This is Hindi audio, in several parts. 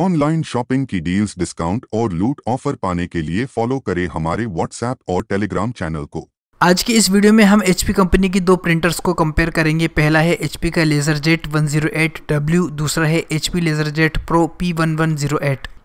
ऑनलाइन शॉपिंग की डील्स डिस्काउंट और लूट ऑफर पाने के लिए फॉलो करें हमारे व्हाट्सएप और टेलीग्राम चैनल को आज की इस वीडियो में हम एच कंपनी की दो प्रिंटर्स को कंपेयर करेंगे पहला है एच का लेजर जेट वन दूसरा है H P laser jet pro P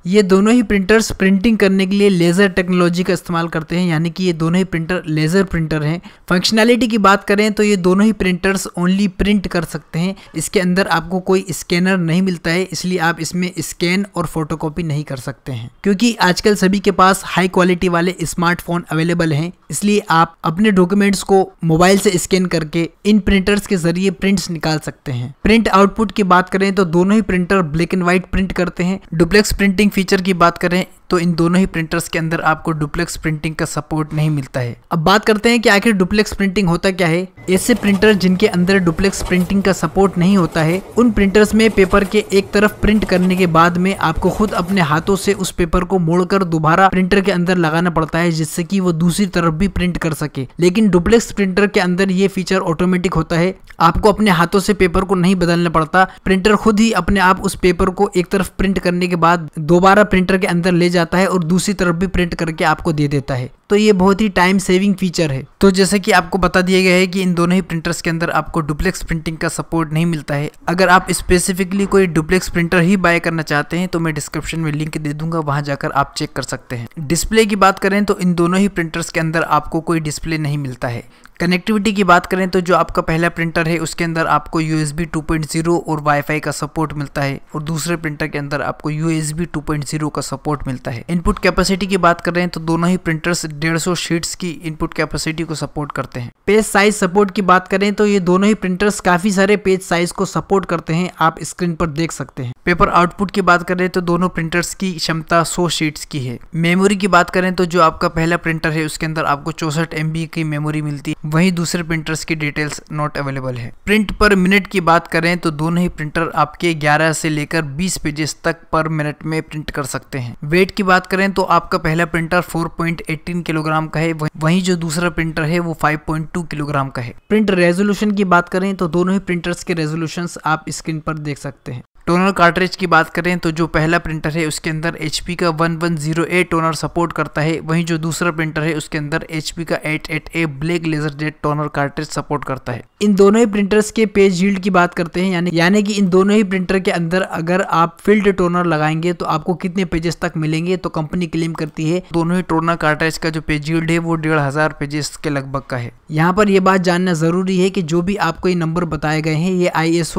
ये दोनों ही प्रिंटर्स प्रिंटिंग करने के लिए लेज़र टेक्नोलॉजी का इस्तेमाल करते हैं यानी कि ये दोनों ही प्रिंटर लेज़र प्रिंटर हैं फंक्शनैलिटी की बात करें तो ये दोनों ही प्रिंटर्स ओनली प्रिंट कर सकते हैं इसके अंदर आपको कोई स्कैनर नहीं मिलता है इसलिए आप इसमें स्कैन और फोटोकॉपी नहीं कर सकते हैं क्योंकि आजकल सभी के पास हाई क्वालिटी वाले स्मार्टफोन अवेलेबल हैं इसलिए आप अपने डॉक्यूमेंट्स को मोबाइल से स्कैन करके इन प्रिंटर्स के जरिए प्रिंट्स निकाल सकते हैं प्रिंट आउटपुट की बात करें तो दोनों ही printer black and white print करते हैं डुप्लेक्स प्रिंटिंग फीचर की बात करें तो इन दोनों ही प्रिंटर्स के अंदर आपको डुप्लेक्स प्रिंटिंग का सपोर्ट नहीं मिलता है अब बात करते हैं कि आखिर डुप्लेक्स प्रिंटिंग होता क्या है ऐसे प्रिंटर जिनके अंदर डुप्लेक्स प्रिंटिंग का सपोर्ट नहीं होता है उन प्रिंटर्स में पेपर के एक तरफ प्रिंट करने के बाद में आपको खुद अपने हाथों से उस पेपर को मोड़कर दोबारा प्रिंटर के अंदर लगाना पड़ता है जिससे कि वो दूसरी तरफ भी प्रिंट कर सके लेकिन डुप्लेक्स प्रिंटर के अंदर ये फीचर ऑटोमेटिक होता है आपको अपने हाथों से पेपर को नहीं बदलना पड़ता प्रिंटर खुद ही अपने आप उस पेपर को एक तरफ प्रिंट करने के बाद दोबारा प्रिंटर के अंदर ले जाता है और दूसरी तरफ भी प्रिंट करके आपको दे देता है तो ये बहुत ही टाइम सेविंग फीचर है तो जैसे कि आपको बता दिया गया है कि इन दोनों ही प्रिंटर्स के अंदर आपको डुप्लेक्स प्रिंटिंग का सपोर्ट नहीं मिलता है अगर आप स्पेसिफिकली कोई डुप्लेक्स प्रिंटर ही बाय करना चाहते हैं तो मैं डिस्क्रिप्शन में लिंक दे दूंगा वहां जाकर आप चेक कर सकते हैं डिस्प्ले की बात करें तो इन दोनों ही प्रिंटर्स के अंदर आपको कोई डिस्प्ले नहीं मिलता है कनेक्टिविटी की बात करें तो जो आपका पहला प्रिंटर है उसके अंदर आपको U 2.0 B two point zero और वाईफाई का सपोर्ट मिलता है और दूसरे प्रिंटर के अंदर आपको U S B two point zero का सपोर्ट मिलता है इनपुट कैपेसिटी की बात करें तो दोनों ही प्रिंटर्स डेढ़ सौ शीट्स की इनपुट कैपेसिटी को सपोर्ट करते हैं पेज साइज सपोर्ट की बात करें तो ये दोनों ही प्रिंटर्स काफ़ी सारे पेज साइज को सपोर्ट करते हैं आप स्क्रीन पर देख सकते हैं पेपर आउटपुट की बात करें तो दोनों प्रिंटर्स की क्षमता सौ शीट्स की है मेमोरी की बात करें तो जो आपका पहला प्रिंटर है उसके अंदर आपको चौसठ एम की मेमोरी मिलती है वहीं दूसरे प्रिंटर्स की डिटेल्स नॉट अवेलेबल है प्रिंट पर मिनट की बात करें तो दोनों ही प्रिंटर आपके 11 से लेकर 20 पेजेस तक पर मिनट में प्रिंट कर सकते हैं वेट की बात करें तो आपका पहला प्रिंटर 4.18 किलोग्राम का है वहीं जो दूसरा प्रिंटर है वो 5.2 किलोग्राम का है प्रिंट रेजोल्यूशन की बात करें तो दोनों ही प्रिंटर्स के रेजोल्यूशन आप स्क्रीन पर देख सकते हैं टोनर कार्टरेज की बात करें तो जो पहला प्रिंटर है उसके अंदर एच का one one zero A toner support करता है वहीं जो दूसरा प्रिंटर है उसके अंदर एच का eight eight A black laser jet toner cartridge support करता है इन दोनों ही प्रिंटर्स के पेज यील्ड की बात करते हैं यानी यानी कि इन दोनों ही प्रिंटर के अंदर अगर आप फील्ड टोनर लगाएंगे तो आपको कितने पेजेस तक मिलेंगे तो कंपनी क्लेम करती है दोनों ही टोनर कार्ट्रेज का जो पेज यील्ड है वो डेढ़ हजार पेजेस के लगभग का है यहाँ पर यह बात जानना जरूरी है कि जो भी आपको ये नंबर बताए गए हैं ये आई एस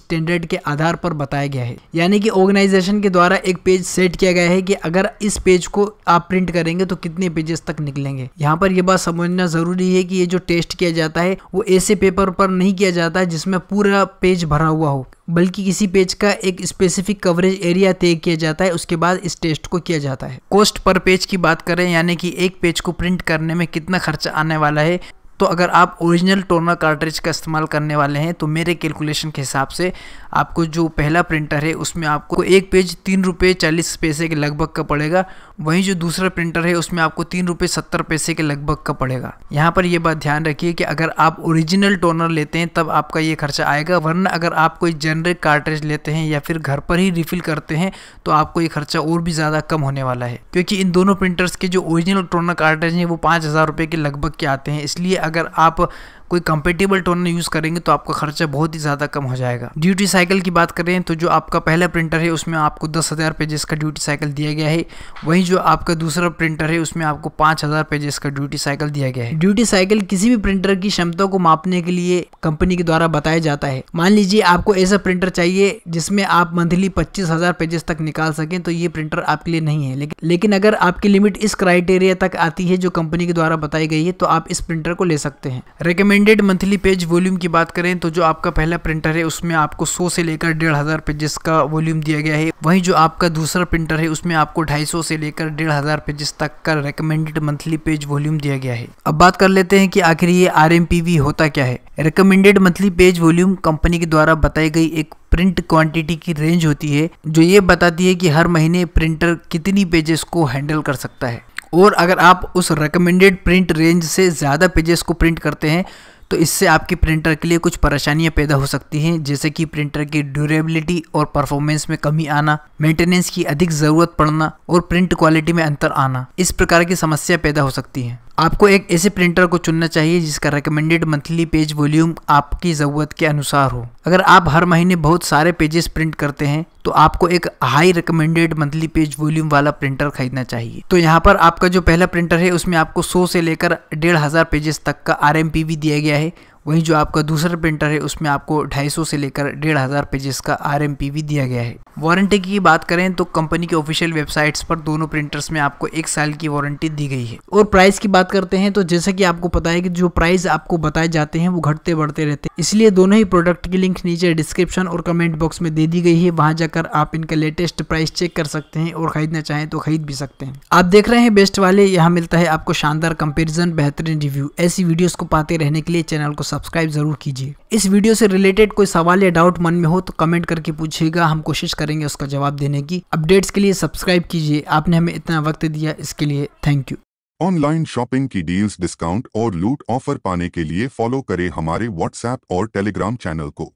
स्टैंडर्ड के आधार पर पर बताया गया है यानी कि ऑर्गेनाइजेशन के द्वारा एक पेज सेट किया गया है कि अगर इस पेज को आप प्रिंट करेंगे तो कितने पेजेस तक निकलेंगे यहाँ पर यह बात समझना जरूरी है कि ये जो टेस्ट किया जाता है वो ऐसे पेपर पर नहीं किया जाता है जिसमें पूरा पेज भरा हुआ हो बल्कि किसी पेज का एक स्पेसिफिक कवरेज एरिया तय किया जाता है उसके बाद इस टेस्ट को किया जाता है कॉस्ट पर पेज की बात करें यानी कि एक पेज को प्रिंट करने में कितना खर्चा आने वाला है तो अगर आप ओरिजिनल टोनर कार्ट्रिज का इस्तेमाल करने वाले हैं तो मेरे कैलकुलेशन के हिसाब से आपको जो पहला प्रिंटर है उसमें आपको एक पेज तीन रुपये चालीस पैसे के लगभग का पड़ेगा वहीं जो दूसरा प्रिंटर है उसमें आपको तीन रुपये सत्तर पैसे के लगभग का पड़ेगा यहाँ पर यह बात ध्यान रखिए कि अगर आप ओरिजिनल टोनर लेते हैं तब आपका ये खर्चा आएगा वरना अगर आप कोई जेनरिक कार्ट्रिज लेते हैं या फिर घर पर ही रिफिल करते हैं तो आपको ये खर्चा और भी ज़्यादा कम होने वाला है क्योंकि इन दोनों प्रिंटर्स के जो ओरिजिनल टोनर कार्ट्रिज हैं वो पाँच हज़ार रुपये के लगभग के आते हैं इसलिए अगर आप कोई कंपेटेबल टोनर यूज़ करेंगे तो आपका खर्चा बहुत ही ज़्यादा कम हो जाएगा ड्यूटी साइकिल की बात करें तो जो आपका पहला प्रिंटर है उसमें आपको दस हज़ार पेजेस का ड्यूटी साइकिल दिया गया है वहीं जो आपका दूसरा प्रिंटर है उसमें आपको पांच हज़ार पेजेस का ड्यूटी साइकिल दिया गया है ड्यूटी साइकिल किसी भी प्रिंटर की क्षमता को मापने के लिए कंपनी के द्वारा बताया जाता है मान लीजिए आपको ऐसा प्रिंटर चाहिए जिसमें आप मंथली पच्चीस हज़ार पेजेस तक निकाल सकें तो ये प्रिंटर आपके लिए नहीं है लेकिन लेकिन अगर आपकी लिमिट इस क्राइटेरिया तक आती है जो कंपनी के द्वारा बताई गई है तो आप इस प्रिंटर को ले सकते हैं recommend recommended monthly page volume की बात करें तो जो आपका पहला प्रिंटर है उसमें आपको 100 से लेकर डेढ़ हज़ार पेजेस का वॉल्यूम दिया गया है वहीं जो आपका दूसरा प्रिंटर है उसमें आपको 250 से लेकर डेढ़ हज़ार पेजेस तक का रिकमेंडेड मंथली पेज वॉल्यूम दिया गया है अब बात कर लेते हैं कि आखिर ये आर होता क्या है recommended monthly page volume company के द्वारा बताई गई एक प्रिंट क्वांटिटी की रेंज होती है जो ये बताती है कि हर महीने प्रिंटर कितनी पेजेस को हैंडल कर सकता है और अगर आप उस रिकमेंडेड प्रिंट रेंज से ज़्यादा पेजेस को प्रिंट करते हैं तो इससे आपके प्रिंटर के लिए कुछ परेशानियां पैदा हो सकती हैं जैसे कि प्रिंटर की ड्यूरेबिलिटी और परफॉर्मेंस में कमी आना मेंटेनेंस की अधिक ज़रूरत पड़ना और प्रिंट क्वालिटी में अंतर आना इस प्रकार की समस्या पैदा हो सकती है आपको एक ऐसे प्रिंटर को चुनना चाहिए जिसका रिकमेंडेड मंथली पेज वॉल्यूम आपकी ज़रूरत के अनुसार हो अगर आप हर महीने बहुत सारे पेजेस प्रिंट करते हैं तो आपको एक high recommended monthly page volume वाला प्रिंटर खरीदना चाहिए तो यहाँ पर आपका जो पहला प्रिंटर है उसमें आपको 100 से लेकर डेढ़ हज़ार पेजेस तक का आर दिया गया है वहीं जो आपका दूसरा प्रिंटर है उसमें आपको 250 से लेकर डेढ़ हज़ार पेजेस का आर भी दिया गया है वारंटी की बात करें तो कंपनी के ऑफिशियल वेबसाइट्स पर दोनों प्रिंटर्स में आपको एक साल की वारंटी दी गई है और प्राइस की बात करते हैं तो जैसा कि आपको पता है कि जो प्राइस आपको बताए जाते हैं वो घटते बढ़ते रहते हैं इसलिए दोनों ही प्रोडक्ट की लिंक नीचे डिस्क्रिप्शन और कमेंट बॉक्स में दे दी गई है वहाँ जाकर आप इनका लेटेस्ट प्राइस चेक कर सकते हैं और खरीदना चाहें तो खरीद भी सकते हैं आप देख रहे हैं बेस्ट वाले यहाँ मिलता है आपको शानदार कंपेरिजन बेहतरीन रिव्यू ऐसी वीडियोज को पाते रहने के लिए चैनल को सब्सक्राइब ज़रूर कीजिए इस वीडियो से रिलेटेड कोई सवाल या डाउट मन में हो तो कमेंट करके पूछिएगा हम कोशिश करेंगे उसका जवाब देने की अपडेट्स के लिए सब्सक्राइब कीजिए आपने हमें इतना वक्त दिया इसके लिए थैंक यू ऑनलाइन शॉपिंग की डील्स डिस्काउंट और लूट ऑफर पाने के लिए फॉलो करें हमारे व्हाट्सएप और टेलीग्राम चैनल को